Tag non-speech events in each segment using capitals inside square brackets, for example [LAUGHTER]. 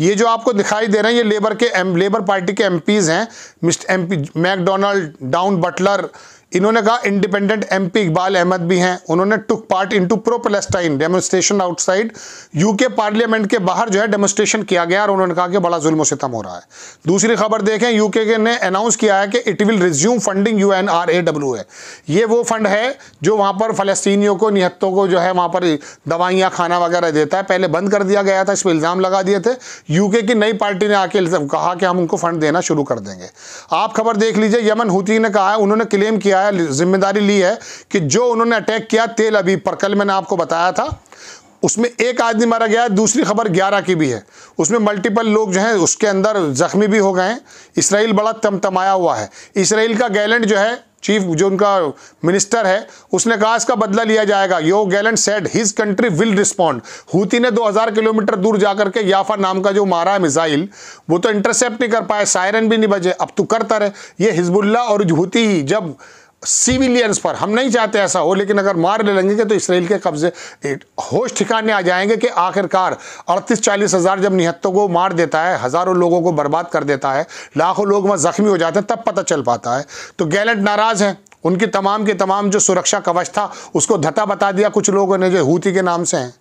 ये जो आपको दिखाई दे रहे हैं ये लेबर के लेबर पार्टी के एमपीज़ हैं mister MP McDonald Dawn Butler इन्होंने कहा इंडिपेंडेंट एमपी इकबाल अहमद भी हैं उन्होंने took part into pro Palestine demonstration outside UK parliament के बाहर जो है डेमोस्ट्रेशन किया गया और उन्होंने कहा कि बड़ा जुल्म सितम हो रहा है दूसरी खबर देखें यूके के ने अनाउंस किया है कि it will resume funding U N R A W है ये वो फंड है जो वहाँ पर फलस्तियों को निहत्तों को जो है वहाँ पर दवाइयाँ खाना वगैरह देता है पहले बंद कर दिया गया था इस पर इल्ज़ाम लगा दिए थे यूके की नई पार्टी ने आके कहा कि हम उनको फंड देना शुरू कर देंगे आप खबर देख लीजिए यमन हुती ने कहा उन्होंने क्लेम किया किया है जिम्मेदारी ली है कि जो उन्होंने अटैक किया तेल अभी पर कल मैंने आपको बताया था उसमें एक आदमी मारा गया है दूसरी खबर 11 की भी है उसमें मल्टीपल लोग जो हैं उसके अंदर जख्मी भी हो गए हैं इसराइल बड़ा तमतमाया हुआ है इसराइल का गैलेंट जो है चीफ जो उनका मिनिस्टर है उसने कहा इसका बदला लिया जाएगा Yoav Gallant said his country will respond Houthi ने 2000 किलोमीटर दूर जाकर के याफा नाम का जो मारा है मिसाइल वो तो इंटरसेप्ट नहीं कर पाए सायरन भी नहीं बजे अब तो करता रहे ये हिजबुल्ला और हुती ही जब सिविलियंस पर हम नहीं चाहते ऐसा हो लेकिन अगर मार ले लेंगे तो इसराइल के कब्जे होश ठिकाने आ जाएंगे कि आखिरकार अड़तीस चालीस हज़ार जब निहत्तों को मार देता है हज़ारों लोगों को बर्बाद कर देता है लाखों लोग वहाँ ज़ख्मी हो जाते हैं तब पता चल पाता है तो गैलेंट नाराज़ हैं उनकी तमाम के तमाम जो सुरक्षा कवच था उसको धता बता दिया कुछ लोगों ने जो हूती के नाम से हैं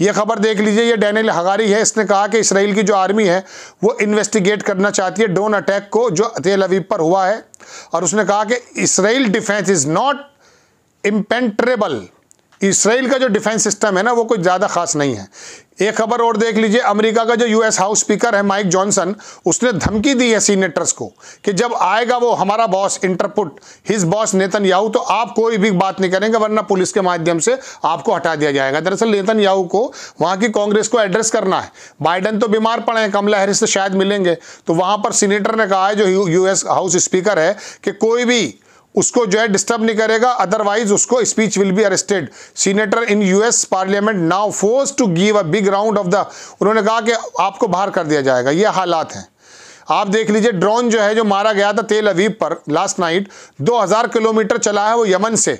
ये खबर देख लीजिए ये डैनियल हगारी है इसने कहा कि इसराइल की जो आर्मी है वो इन्वेस्टिगेट करना चाहती है ड्रोन अटैक को जो तेल अवीब पर हुआ है और उसने कहा कि Israel defence is not impenetrable Israel का जो डिफेंस सिस्टम है ना वो कुछ ज़्यादा खास नहीं है एक खबर और देख लीजिए अमेरिका का जो यूएस हाउस स्पीकर है माइक जॉनसन उसने धमकी दी है सीनेटर्स को कि जब आएगा वो हमारा boss interrupt his boss Netanyahu तो आप कोई भी बात नहीं करेंगे वरना पुलिस के माध्यम से आपको हटा दिया जाएगा दरअसल नेतन याहू को वहाँ की कांग्रेस को एड्रेस करना है बाइडन तो बीमार पड़े हैं कमला हैरिस से शायद मिलेंगे तो वहाँ पर सीनेटर ने कहा है जो यू हाउस स्पीकर है कि कोई भी उसको जो है डिस्टर्ब नहीं करेगा अदरवाइज उसको speech will be arrested senator in US parliament now force to give a big round of the उन्होंने कहा कि आपको बाहर कर दिया जाएगा ये हालात हैं आप देख लीजिए ड्रोन जो है जो मारा गया था तेल अवीब पर लास्ट नाइट 2000 किलोमीटर चला है वो यमन से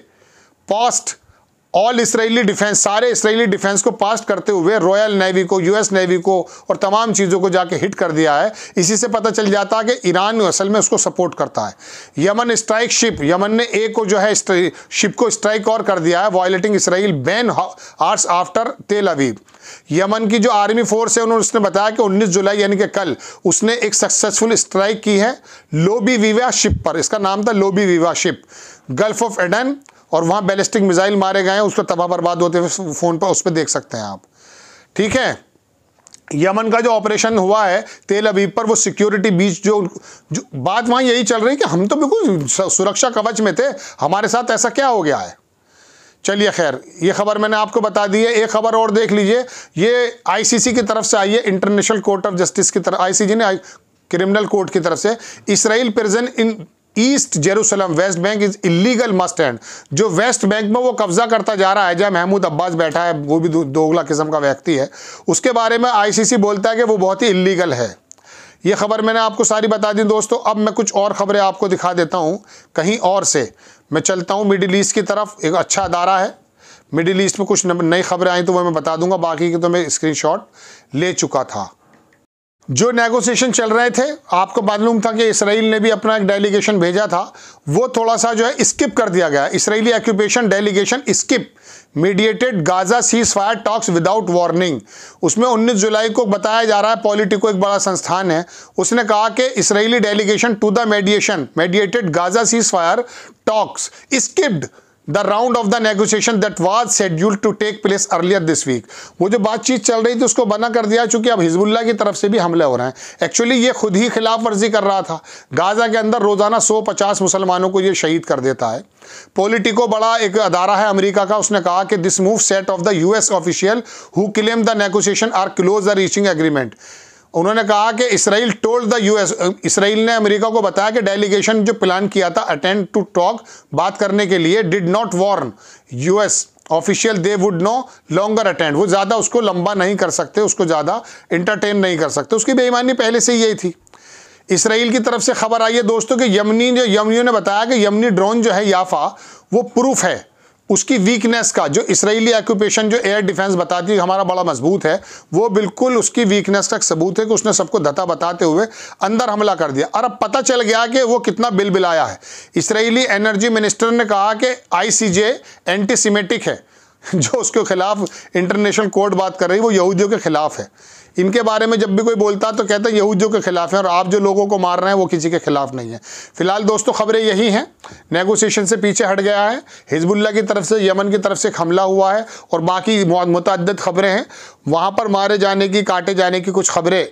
पॉस्ट ऑल इसराइली डिफेंस सारे इसराइली डिफेंस को पास करते हुए रॉयल नेवी को यूएस नेवी को और तमाम चीज़ों को जाके हिट कर दिया है इसी से पता चल जाता है कि ईरान असल में उसको सपोर्ट करता है यमन स्ट्राइक शिप यमन ने एक को जो है शिप को स्ट्राइक और कर दिया है violating Israel ban arts after Tel Aviv Yemen की जो आर्मी फोर्स है उन्होंने उसने बताया कि 19 जुलाई यानी कि कल उसने एक सक्सेसफुल स्ट्राइक की है लोबी विवा शिप पर इसका नाम था लोबी विवा शिप गल्फ ऑफ एडन और वहाँ बैलिस्टिक मिज़ाइल मारे गए हैं उस पर तबाह बर्बाद होते हुए फ़ोन पर उस पर देख सकते हैं आप ठीक है यमन का जो ऑपरेशन हुआ है तेल अबीब पर वो सिक्योरिटी बीच जो, जो बात वहाँ यही चल रही कि हम तो बिल्कुल सुरक्षा कवच में थे हमारे साथ ऐसा क्या हो गया है चलिए खैर ये खबर मैंने आपको बता दी है एक खबर और देख लीजिए ये आईसीसी की तरफ से आई है इंटरनेशनल कोर्ट ऑफ जस्टिस की तरफ आईसीजी ने क्रिमिनल कोर्ट की तरफ से Israel prison in East Jerusalem West Bank is illegal must end जो वेस्ट बैंक में वो कब्जा करता जा रहा है जहाँ महमूद अब्बास बैठा है वो भी दोगला किस्म का व्यक्ति है उसके बारे में आईसीसी बोलता है कि वो बहुत ही इलीगल है ये खबर मैंने आपको सारी बता दी दोस्तों अब मैं कुछ और ख़बरें आपको दिखा देता हूँ कहीं और से मैं चलता हूँ मिडिल ईस्ट की तरफ एक अच्छा अदारा है मिडिल ईस्ट में कुछ नई खबरें आई तो वह मैं बता दूंगा बाकी की तो मैं स्क्रीन ले चुका था जो नेगोशिएशन चल रहे थे आपको मालूम था कि इसराइल ने भी अपना एक डेलीगेशन भेजा था वो थोड़ा सा जो है स्किप कर दिया गया Israeli occupation delegation skip mediated Gaza ceasefire talks without warning उसमें 19 जुलाई को बताया जा रहा है पॉलिटिको एक बड़ा संस्थान है उसने कहा कि Israeli delegation to the mediation mediated Gaza ceasefire talks skipped the round of the negotiation that was scheduled to take place earlier this week वो जो बातचीत चल रही थी उसको बना कर दिया चूंकि अब हिजबुल्ला की तरफ से भी हमले हो रहे हैं एक्चुअली ये खुद ही खिलाफ वर्जी कर रहा था गाजा के अंदर रोजाना 150 मुसलमानों को ये शहीद कर देता है पोलिटिको बड़ा एक अदारा है अमरीका का उसने कहा कि this move set off the US official who claim the negotiation are close the reaching agreement उन्होंने कहा कि Israel told the US Israel ने अमेरिका को बताया कि डेलीगेशन जो प्लान किया था अटेंड टू टॉक बात करने के लिए did not warn US official they would no longer attend वो ज़्यादा उसको लंबा नहीं कर सकते उसको ज़्यादा इंटरटेन नहीं कर सकते उसकी बेईमानी पहले से ही यही थी इसराइल की तरफ से खबर आई है दोस्तों कि यमनी जो यमनियों ने बताया कि यमनी ड्रोन जो है याफा वो प्रूफ है उसकी वीकनेस का जो इसराइली ऑक्यूपेशन जो एयर डिफेंस बताती है हमारा बड़ा मजबूत है वो बिल्कुल उसकी वीकनेस का सबूत है कि उसने सबको धता बताते हुए अंदर हमला कर दिया और अब पता चल गया कि वो कितना बिल बिलाया है इसराइली एनर्जी मिनिस्टर ने कहा कि आईसीजे एंटीसीमेटिक है [LAUGHS] जो उसके खिलाफ इंटरनेशनल कोर्ट बात कर रही है वो यहूदियों के खिलाफ है इनके बारे में जब भी कोई बोलता तो कहता है यहूदियों के खिलाफ है और आप जो लोगों को मार रहे हैं वो किसी के खिलाफ नहीं है फिलहाल दोस्तों खबरें यही हैं नेगोशिएशन से पीछे हट गया है हिजबुल्ला की तरफ से यमन की तरफ से हमला हुआ है और बाकी मुतद खबरें हैं वहाँ पर मारे जाने की काटे जाने की कुछ खबरें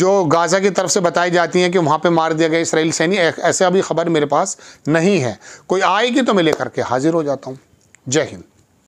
जो गाज़ा की तरफ से बताई जाती हैं कि वहाँ पे मार दिया गया इसराइल सैनी ऐसे अभी खबर मेरे पास नहीं है कोई आएगी तो मैं लेकर के हाजिर हो जाता हूँ जय हिंद